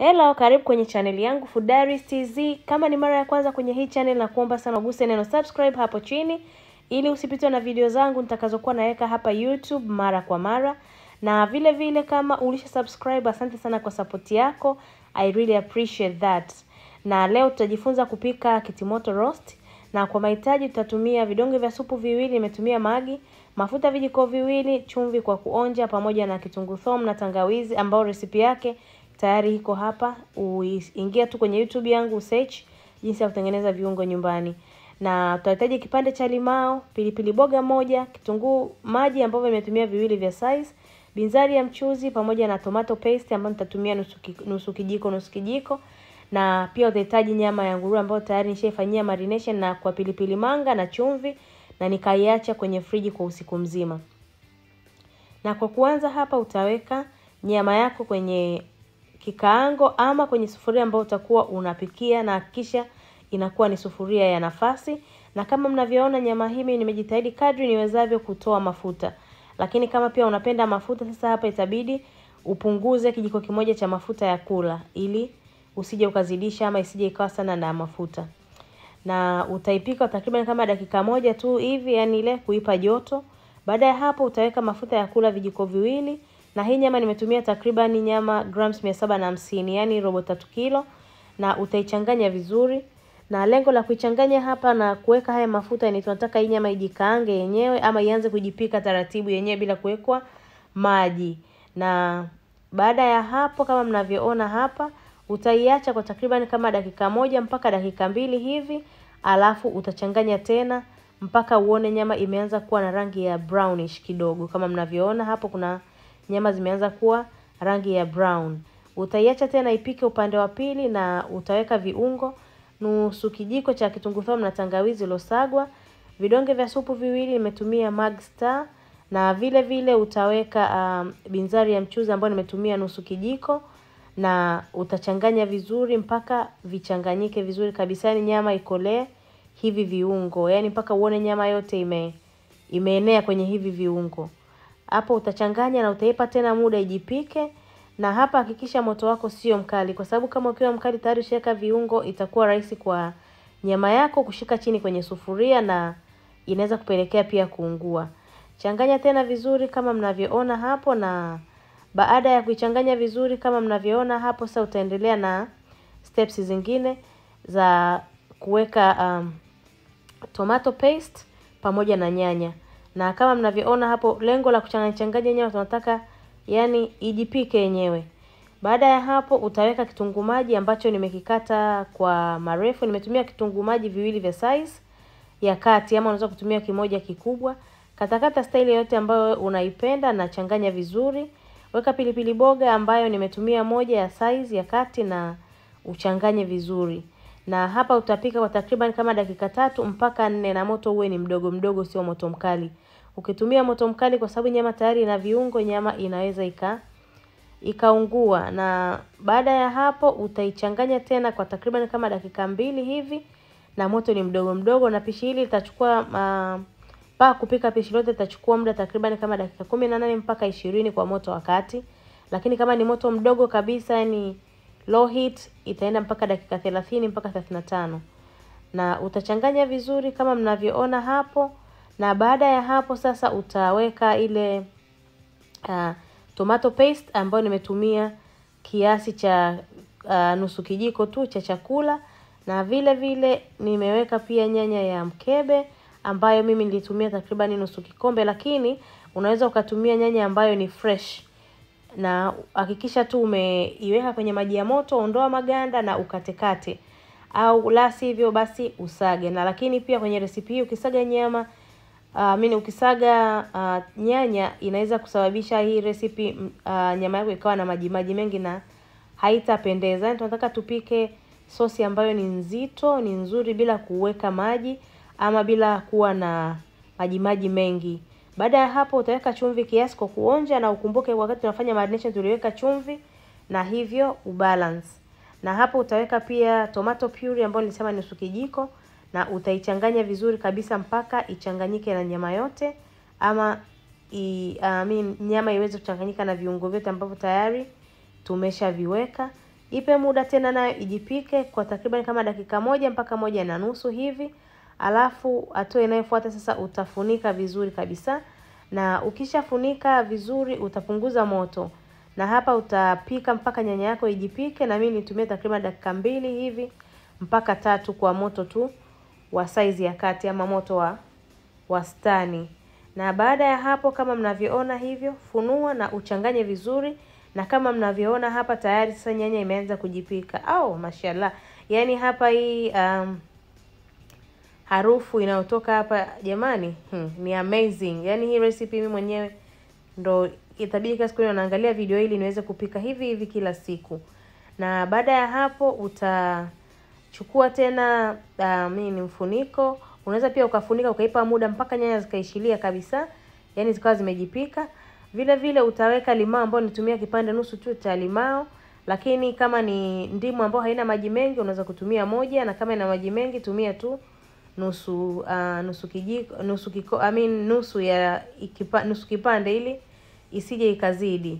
Hello, karibu kwenye chaneli yangu Fooddiaries TZ. Kama ni mara ya kwanza kwenye hii chaneli, nakuomba sana uguse neno subscribe hapo chini ili usipitwe na video zangu nitakazokuwa naweka hapa YouTube mara kwa mara, na vile vile kama ulisha subscribe, asante sana kwa support yako, I really appreciate that. Na leo tutajifunza kupika kitimoto roast, na kwa mahitaji tutatumia vidonge vya supu viwili, nimetumia magi, mafuta vijiko viwili, chumvi kwa kuonja, pamoja na kitunguu thom na tangawizi, ambao resipi yake tayari iko hapa. Uingia tu kwenye YouTube yangu search jinsi ya kutengeneza viungo nyumbani, na tutahitaji kipande cha limao, pilipili boga moja, kitunguu maji ambavyo nimetumia viwili vya size, binzari ya mchuzi pamoja na tomato paste ambayo nitatumia nusu, nusu kijiko nusu kijiko, na pia utahitaji nyama ya nguruwe ambayo tayari nishaifanyia marination na kwa pilipili manga na chumvi, na nikaiacha kwenye friji kwa usiku mzima. Na kwa kuanza hapa, utaweka nyama yako kwenye kikaango ama kwenye sufuria ambayo utakuwa unapikia, na hakikisha inakuwa ni sufuria ya nafasi. Na kama mnavyoona nyama hii nimejitahidi kadri niwezavyo kutoa mafuta, lakini kama pia unapenda mafuta, sasa hapa itabidi upunguze kijiko kimoja cha mafuta ya kula, ili usije ukazidisha ama isije ikawa sana na mafuta. Na utaipika takriban kama dakika moja tu hivi, yani ile kuipa joto. Baada ya hapo utaweka mafuta ya kula vijiko viwili na hii nyama nimetumia takriban nyama grams mia saba na hamsini yani robo tatu kilo, na utaichanganya vizuri, na lengo la kuichanganya hapa na kuweka haya mafuta ni tunataka hii nyama ijikaange yenyewe ama ianze kujipika taratibu yenyewe bila kuwekwa maji. Na baada ya hapo, kama mnavyoona hapa, utaiacha kwa takriban kama dakika moja mpaka dakika mbili hivi, alafu utachanganya tena mpaka uone nyama imeanza kuwa na rangi ya brownish kidogo. Kama mnavyoona hapo, kuna nyama zimeanza kuwa rangi ya brown. Utaiacha tena ipike upande wa pili na utaweka viungo nusu kijiko cha kitunguu saumu na tangawizi iliyosagwa, vidonge vya supu viwili, nimetumia Mag Star na vile vile utaweka um, binzari ya mchuzi ambayo nimetumia nusu kijiko na utachanganya vizuri mpaka vichanganyike vizuri kabisa, yani nyama ikolee hivi viungo, yani mpaka uone nyama yote ime imeenea kwenye hivi viungo. Hapo utachanganya na utaipa tena muda ijipike, na hapa hakikisha moto wako sio mkali, kwa sababu kama ukiwa mkali tayari ushaweka viungo, itakuwa rahisi kwa nyama yako kushika chini kwenye sufuria na inaweza kupelekea pia kuungua. Changanya tena vizuri kama mnavyoona hapo, na baada ya kuichanganya vizuri kama mnavyoona hapo, sasa utaendelea na steps zingine za kuweka um, tomato paste pamoja na nyanya na kama mnavyoona hapo, lengo la kuchanganyachanganya yenyewe tunataka yani ijipike yenyewe. Baada ya hapo, utaweka kitunguu maji ambacho nimekikata kwa marefu. Nimetumia kitunguu maji viwili vya size ya kati, ama unaweza kutumia kimoja kikubwa. Katakata staili yoyote ambayo unaipenda na changanya vizuri. Weka pilipili boga ambayo nimetumia moja ya size ya kati na uchanganye vizuri na hapa utapika kwa takriban kama dakika tatu mpaka nne na moto uwe ni mdogo mdogo, sio moto mkali. Ukitumia moto mkali, kwa sababu nyama tayari ina viungo, nyama inaweza ika ikaungua. Na baada ya hapo utaichanganya tena kwa takriban kama dakika mbili hivi, na moto ni mdogo mdogo. Na pishi hili litachukua uh, kupika pishi lote litachukua muda takriban kama dakika kumi na nane mpaka ishirini kwa moto wakati lakini kama ni moto mdogo kabisa yani Low heat itaenda mpaka dakika 30 mpaka 35, na utachanganya vizuri kama mnavyoona hapo. Na baada ya hapo sasa utaweka ile uh, tomato paste ambayo nimetumia kiasi cha uh, nusu kijiko tu cha chakula, na vile vile nimeweka pia nyanya ya mkebe ambayo mimi nilitumia takribani nusu kikombe, lakini unaweza ukatumia nyanya ambayo ni fresh na hakikisha tu umeiweka kwenye maji ya moto, ondoa maganda na ukatekate, au la sivyo basi usage. Na lakini pia kwenye resipi hii ukisaga nyama uh, ah, mimi ukisaga uh, nyanya inaweza kusababisha hii resipi uh, mm, ah, nyama yako ikawa na maji maji mengi na haitapendeza. Yani tunataka tupike sosi ambayo ni nzito, ni nzuri bila kuweka maji ama bila kuwa na maji maji mengi. Baada ya hapo utaweka chumvi kiasi kwa kuonja, na ukumbuke wakati unafanya marination tuliweka chumvi na hivyo ubalance. Na hapo utaweka pia tomato puree ambayo nilisema nusu kijiko, na utaichanganya vizuri kabisa mpaka ichanganyike na nyama yote ama i, I mean, nyama iweze kuchanganyika na viungo vyote ambavyo tayari tumeshaviweka. Ipe muda tena nayo ijipike kwa takriban kama dakika moja mpaka moja na nusu hivi alafu hatua inayofuata sasa utafunika vizuri kabisa, na ukishafunika vizuri utapunguza moto, na hapa utapika mpaka nyanya yako ijipike, na mimi nitumie takriban dakika mbili hivi mpaka tatu kwa moto tu wa saizi ya kati ama moto wa wastani. Na baada ya hapo, kama mnavyoona hivyo, funua na uchanganye vizuri, na kama mnavyoona hapa tayari sasa nyanya imeanza kujipika. Au oh, mashallah, yani hapa hii um, harufu inayotoka hapa jamani, hmm, ni amazing. Yani hii recipe mimi mwenyewe ndo itabidi kila siku naangalia video hili niweze kupika hivi hivi kila siku. Na baada ya hapo utachukua tena uh, ah, mimi ni mfuniko. Unaweza pia ukafunika ukaipa muda mpaka nyanya zikaishilia kabisa, yani zikawa zimejipika. Vile vile utaweka limao ambayo nitumia kipande nusu tu cha limao, lakini kama ni ndimu ambayo haina maji mengi unaweza kutumia moja, na kama ina maji mengi tumia tu nusu uh, nusu kijiko nusu kiko, I mean, nusu ya ikipa, nusu kipande ili isije ikazidi,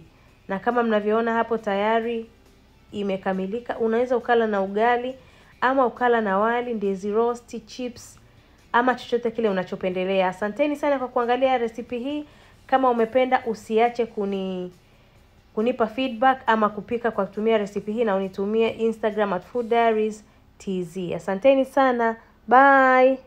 na kama mnavyoona hapo tayari imekamilika. Unaweza ukala na ugali ama ukala na wali, ndizi roast, chips ama chochote kile unachopendelea. Asanteni sana kwa kuangalia resipi hii. Kama umependa usiache kuni kunipa feedback ama kupika kwa kutumia resipi hii na unitumie Instagram at food diaries tz. Asanteni sana. Bye.